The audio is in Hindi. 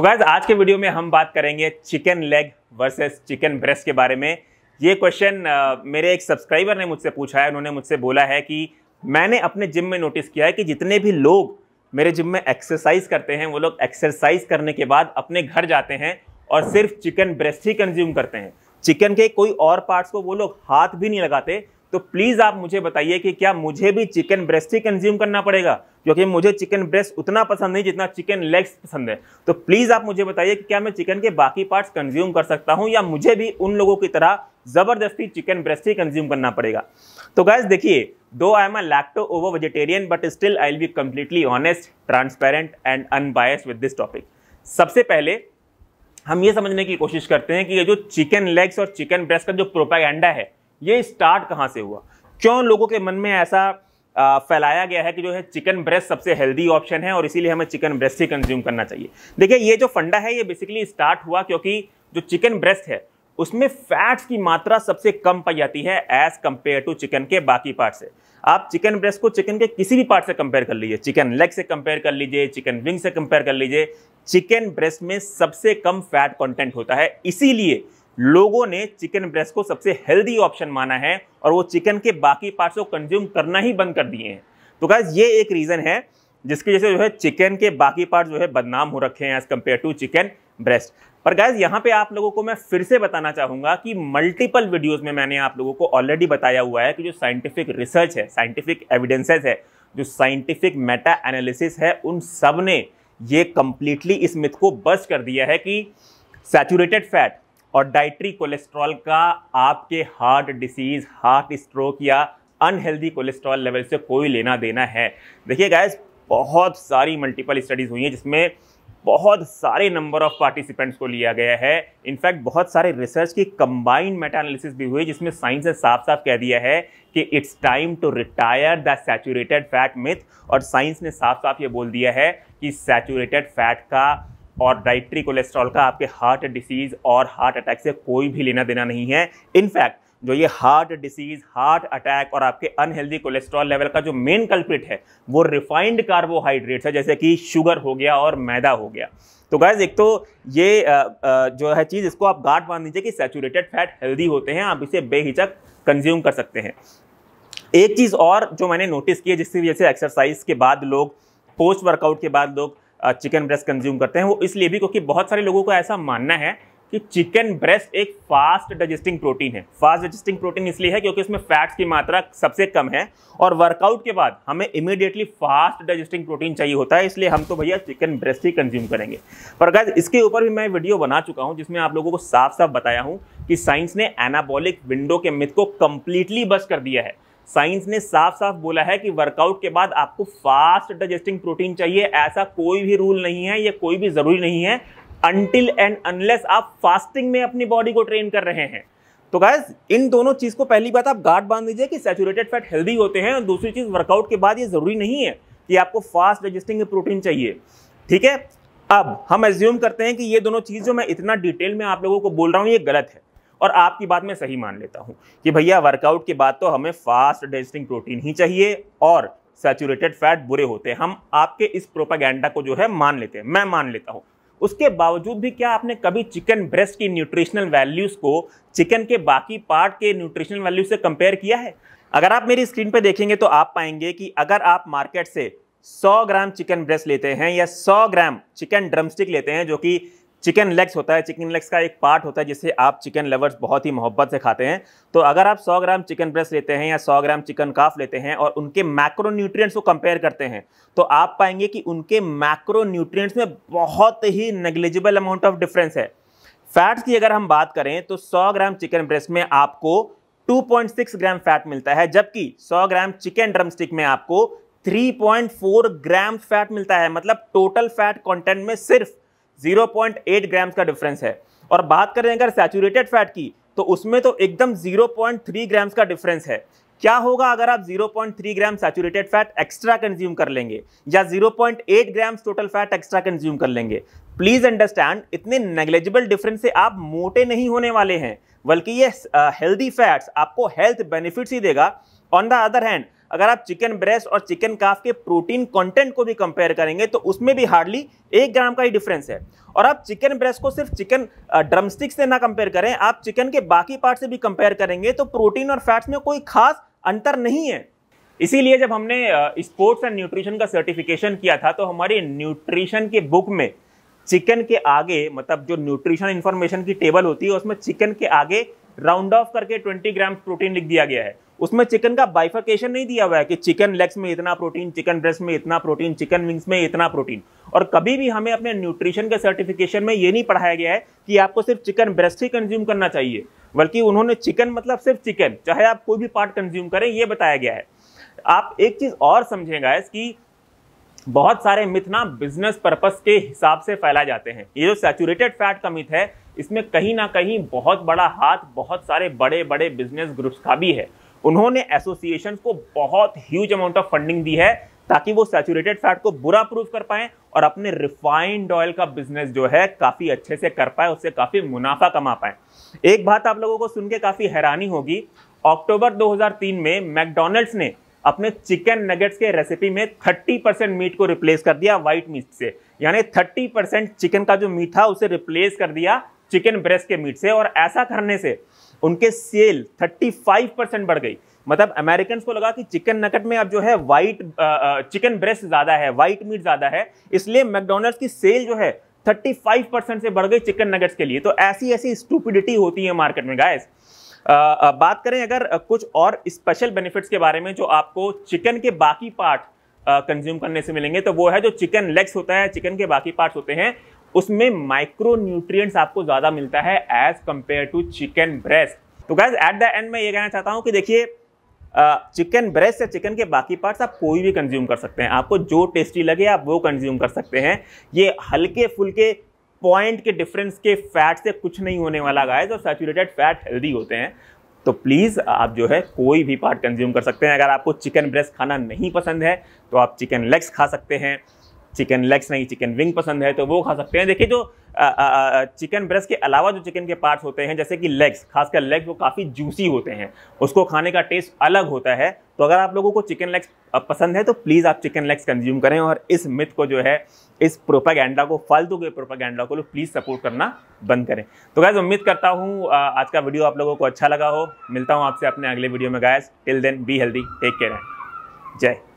तो गैज आज के वीडियो में हम बात करेंगे chicken leg versus chicken breast के बारे में ये क्वेश्चन मेरे एक सब्सक्राइबर ने मुझसे पूछा है उन्होंने मुझसे बोला है कि मैंने अपने जिम में नोटिस किया है कि जितने भी लोग मेरे जिम में एक्सरसाइज करते हैं वो लोग एक्सरसाइज करने के बाद अपने घर जाते हैं और सिर्फ चिकन ब्रेस्ट ही कंज्यूम करते हैं चिकन के कोई और पार्ट्स को वो लोग हाथ भी नहीं लगाते तो प्लीज़ आप मुझे बताइए कि क्या मुझे भी चिकन ब्रेस्ट ही कंज्यूम करना पड़ेगा क्योंकि मुझे चिकन ब्रेस्ट उतना पसंद नहीं जितना चिकन लेग्स पसंद है तो प्लीज़ आप मुझे बताइए कि क्या मैं चिकन के बाकी पार्ट्स कंज्यूम कर सकता हूं या मुझे भी उन लोगों की तरह ज़बरदस्ती चिकन ब्रेस्ट ही कंज्यूम करना पड़ेगा तो गैस देखिए though I am a lacto ovo vegetarian but still I will be completely honest transparent and unbiased with this topic सबसे पहले हम ये समझने की कोशिश करते हैं कि ये जो चिकन लेग्स और चिकन ब्रेस्ट का जो प्रोपागेंडा है ये स्टार्ट कहाँ से हुआ क्यों लोगों के मन में ऐसा फैलाया गया है कि जो है चिकन ब्रेस्ट सबसे हेल्दी ऑप्शन है और इसीलिए हमें चिकन ब्रेस्ट ही कंज्यूम करना चाहिए देखिए ये जो फंडा है ये बेसिकली स्टार्ट हुआ क्योंकि जो चिकन ब्रेस्ट है उसमें फैट्स की मात्रा सबसे कम पाई जाती है एज कंपेयर टू चिकन के बाकी पार्ट से आप चिकन ब्रेस्ट को चिकन के किसी भी पार्ट से कंपेयर कर लीजिए चिकन लेग से कंपेयर कर लीजिए चिकन विंग से कंपेयर कर लीजिए चिकन ब्रेस्ट में सबसे कम फैट कंटेंट होता है इसीलिए लोगों ने चिकन ब्रेस्ट को सबसे हेल्दी ऑप्शन माना है और वो चिकन के बाकी पार्ट्स को कंज्यूम करना ही बंद कर दिए हैं तो गाइज ये एक रीज़न है जिसकी वजह से जो है चिकन के बाकी पार्ट जो है बदनाम हो रखे हैं as compare to chicken breast पर गैज यहाँ पे आप लोगों को मैं फिर से बताना चाहूँगा कि मल्टीपल वीडियोस में मैंने आप लोगों को ऑलरेडी बताया हुआ है कि जो साइंटिफिक रिसर्च है साइंटिफिक एविडेंसेस है जो साइंटिफिक मेटा एनालिसिस है उन सब ने ये कम्प्लीटली इस मिथ को बस्ट कर दिया है कि सैचुरेटेड फैट और डाइट्री कोलेस्ट्रॉल का आपके हार्ट डिसीज़ हार्ट स्ट्रोक या अनहेल्दी कोलेस्ट्रॉल लेवल से कोई लेना देना है देखिए गैस बहुत सारी मल्टीपल स्टडीज़ हुई हैं जिसमें बहुत सारे नंबर ऑफ पार्टिसिपेंट्स को लिया गया है इनफैक्ट बहुत सारे रिसर्च की कंबाइंड मेटा एनालिसिस भी हुई जिसमें साइंस ने साफ साफ कह दिया है कि it's time to retire the saturated fat myth और साइंस ने साफ साफ ये बोल दिया है कि सैचुरेटेड फैट का और डाइट्री कोलेस्ट्रॉल का आपके हार्ट डिसीज़ और हार्ट अटैक से कोई भी लेना देना नहीं है इनफैक्ट जो ये हार्ट डिसीज़ हार्ट अटैक और आपके अनहेल्दी कोलेस्ट्रॉल लेवल का जो मेन कल्प्रिट है वो रिफाइंड कार्बोहाइड्रेट्स है जैसे कि शुगर हो गया और मैदा हो गया तो गैज़ एक तो ये जो है चीज़ इसको आप गार्ड बांध दीजिए कि सेचूरेटेड फैट हेल्दी होते हैं आप इसे बेहिचक कंज्यूम कर सकते हैं एक चीज़ और जो मैंने नोटिस की है जिसकी वजह से एक्सरसाइज के बाद लोग पोस्ट वर्कआउट के बाद लोग चिकन ब्रेस्ट कंज्यूम करते हैं वो इसलिए भी क्योंकि बहुत सारे लोगों का ऐसा मानना है कि चिकन ब्रेस्ट एक फास्ट डाइजेस्टिंग प्रोटीन है फास्ट डाइजेस्टिंग प्रोटीन इसलिए है क्योंकि इसमें फैट्स की मात्रा सबसे कम है और वर्कआउट के बाद हमें इमीडिएटली फास्ट डाइजेस्टिंग प्रोटीन चाहिए होता है इसलिए हम तो भैया चिकन ब्रेस्ट ही कंज्यूम करेंगे पर गैस इसके ऊपर भी मैं वीडियो बना चुका हूँ जिसमें आप लोगों को साफ साफ बताया हूँ कि साइंस ने एनाबॉलिक विंडो के मिथ को कंप्लीटली बस कर दिया है साइंस ने साफ साफ बोला है कि वर्कआउट के बाद आपको फास्ट डाइजेस्टिंग प्रोटीन चाहिए ऐसा कोई भी रूल नहीं है या कोई भी जरूरी नहीं है अनटिल एंड अनलेस आप फास्टिंग में अपनी बॉडी को ट्रेन कर रहे हैं तो गैस इन दोनों चीज़ को पहली बात आप गार्ड बांध दीजिए कि सेचुरेटेड फैट हेल्दी होते हैं और दूसरी चीज़ वर्कआउट के बाद ये ज़रूरी नहीं है कि आपको फास्ट डाइजेस्टिंग प्रोटीन चाहिए ठीक है अब हम एज्यूम करते हैं कि ये दोनों चीज़ जो मैं इतना डिटेल में आप लोगों को बोल रहा हूँ ये गलत है और आपकी बात मैं सही मान लेता हूँ कि भैया वर्कआउट के बाद तो हमें फास्ट डेंसिंग प्रोटीन ही चाहिए और सेचूरेटेड फैट बुरे होते हैं हम आपके इस प्रोपागेंडा को जो है मान लेते हैं मैं मान लेता हूँ उसके बावजूद भी क्या आपने कभी चिकन ब्रेस्ट की न्यूट्रिशनल वैल्यूज़ को चिकन के बाकी पार्ट के न्यूट्रिशनल वैल्यू से कंपेयर किया है अगर आप मेरी स्क्रीन पर देखेंगे तो आप पाएंगे कि अगर आप मार्केट से 100 ग्राम चिकन ब्रेस्ट लेते हैं या 100 ग्राम चिकन ड्रमस्टिक लेते हैं जो कि चिकन लेग्स होता है चिकन लेग्स का एक पार्ट होता है जिसे आप चिकन लवर्स बहुत ही मोहब्बत से खाते हैं तो अगर आप 100 ग्राम चिकन ब्रेस्ट लेते हैं या 100 ग्राम चिकन काफ लेते हैं और उनके मैक्रो न्यूट्रिएंट्स को कंपेयर करते हैं तो आप पाएंगे कि उनके मैक्रो न्यूट्रिएंट्स में बहुत ही नेग्लिजिबल अमाउंट ऑफ डिफरेंस है फैट्स की अगर हम बात करें तो सौ ग्राम चिकन ब्रेस्ट में आपको टू ग्राम फैट मिलता है जबकि सौ ग्राम चिकन ड्रम में आपको थ्री ग्राम फैट मिलता है मतलब टोटल फैट कॉन्टेंट में सिर्फ 0.8 ग्राम्स का डिफरेंस है और बात करें अगर सैचुरेटेड फैट की तो उसमें तो एकदम 0.3 ग्राम्स का डिफरेंस है क्या होगा अगर आप 0.3 gram saturated fat extra consume कर लेंगे या 0.8 grams total fat extra consume कर लेंगे प्लीज अंडरस्टैंड इतने नेग्लेजिबल डिफरेंस से आप मोटे नहीं होने वाले हैं बल्कि ये हेल्दी uh, फैट्स आपको हेल्थ बेनिफिट्स ही देगा ऑन द अदर हैंड अगर आप चिकन ब्रेस्ट और चिकन काफ के प्रोटीन कंटेंट को भी कंपेयर करेंगे तो उसमें भी हार्डली एक ग्राम का ही डिफरेंस है और आप चिकन ब्रेस्ट को सिर्फ चिकन ड्रमस्टिक से ना कंपेयर करें आप चिकन के बाकी पार्ट से भी कंपेयर करेंगे तो प्रोटीन और फैट्स में कोई खास अंतर नहीं है इसीलिए जब हमने स्पोर्ट्स एंड न्यूट्रिशन का सर्टिफिकेशन किया था तो हमारी न्यूट्रिशन के बुक में चिकन के आगे मतलब जो न्यूट्रिशन इन्फॉर्मेशन की टेबल होती है उसमें चिकन के आगे राउंड ऑफ करके 20 ग्राम प्रोटीन लिख दिया गया है उसमें चिकन का बाइफर्केशन नहीं दिया हुआ है कि चिकन लेग्स में इतना प्रोटीन चिकन ब्रेस्ट में इतना प्रोटीन चिकन विंग्स में इतना प्रोटीन और कभी भी हमें अपने न्यूट्रिशन के सर्टिफिकेशन में ये नहीं पढ़ाया गया है कि आपको सिर्फ चिकन ब्रेस्ट ही कंज्यूम करना चाहिए बल्कि उन्होंने चिकन मतलब सिर्फ चिकन चाहे आप कोई भी पार्ट कंज्यूम करें ये बताया गया है आप एक चीज़ और समझेगा इसकी बहुत सारे मिथ ना बिजनेस पर्पज के हिसाब से फैला जाते हैं ये जो सैचुरेटेड फैट का मिथ है इसमें कहीं ना कहीं बहुत बड़ा हाथ बहुत सारे बड़े बड़े बिजनेस ग्रुप्स का भी है उन्होंने एसोसिएशन को बहुत ह्यूज अमाउंट ऑफ फंडिंग दी है ताकि वो सैचुरेटेड फैट को बुरा प्रूव कर पाए और अपने रिफाइंड ऑयल का बिजनेस जो है काफी अच्छे से कर पाए उससे काफी मुनाफा कमा पाए एक बात आप लोगों को सुन के काफी हैरानी होगी अक्टूबर 2003 में मैकडोनल्ड्स ने अपने चिकन नगेट्स के रेसिपी में 30 परसेंट मीट को रिप्लेस कर दिया व्हाइट मीट से यानी 30 परसेंट चिकन का जो मीट था उसे रिप्लेस कर दिया चिकन ब्रेस्ट के मीट से और ऐसा करने से उनके सेल 35 परसेंट बढ़ गई मतलब अमेरिकन को लगा कि चिकन नकट में अब जो है वाइट चिकन ब्रेस्ट ज़्यादा है वाइट मीट ज़्यादा है इसलिए मैकडोनल्ड्स की सेल जो है 35 परसेंट से बढ़ गई चिकन नगट्स के लिए तो ऐसी ऐसी स्टूपिडिटी होती है मार्केट में गाइस बात करें अगर कुछ और स्पेशल बेनिफिट्स के बारे में जो आपको चिकन के बाकी पार्ट कंज्यूम करने से मिलेंगे तो वो है जो चिकन लेग्स होता है चिकन के बाकी पार्ट्स होते हैं उसमें माइक्रो न्यूट्रिएंट्स आपको ज़्यादा मिलता है as compare to chicken breast तो गैस एट द एंड मैं ये कहना चाहता हूँ कि देखिए चिकन ब्रेस्ट या चिकन के बाकी पार्ट्स आप कोई भी कंज्यूम कर सकते हैं आपको जो टेस्टी लगे आप वो कंज्यूम कर सकते हैं ये हल्के फुलके पॉइंट के डिफरेंस के फैट से कुछ नहीं होने वाला गायज और सेचुरेटेड फैट हेल्दी होते हैं तो प्लीज़ आप जो है कोई भी पार्ट कंज्यूम कर सकते हैं अगर आपको चिकन ब्रेस्ट खाना नहीं पसंद है तो आप चिकन लेग्स खा सकते हैं चिकन लेग्स नहीं चिकन विंग पसंद है तो वो खा सकते हैं देखिए जो आ, आ, चिकन ब्रेस्ट के अलावा जो चिकन के पार्ट्स होते हैं जैसे कि लेग्स खासकर लेग्स वो काफ़ी जूसी होते हैं उसको खाने का टेस्ट अलग होता है तो अगर आप लोगों को चिकन लेग्स पसंद है तो प्लीज़ आप चिकन लेग्स कंज्यूम करें और इस मिथ को जो है इस प्रोपागेंडा को फालतू के प्रोपागेंडा को प्लीज़ सपोर्ट करना बंद करें तो गैज़ उम्मीद करता हूँ आज का वीडियो आप लोगों को अच्छा लगा हो मिलता हूँ आपसे अपने अगले वीडियो में guys till then be healthy take care जय